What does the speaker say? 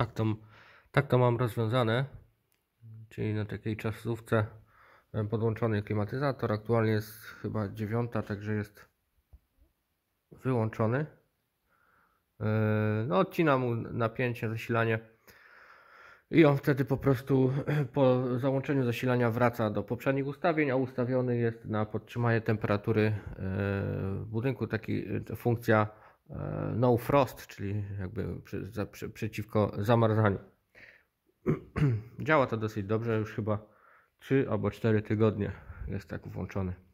Tak to, tak to mam rozwiązane, czyli na takiej czasówce e, podłączony klimatyzator. Aktualnie jest chyba dziewiąta, także jest wyłączony. E, no, odcina mu napięcie, zasilanie. I on wtedy po prostu po załączeniu zasilania wraca do poprzednich ustawień, a ustawiony jest na podtrzymanie temperatury e, w budynku. Taki funkcja no frost, czyli jakby przy, za, przy, przeciwko zamarzaniu. Działa to dosyć dobrze, już chyba 3 albo 4 tygodnie jest tak włączony.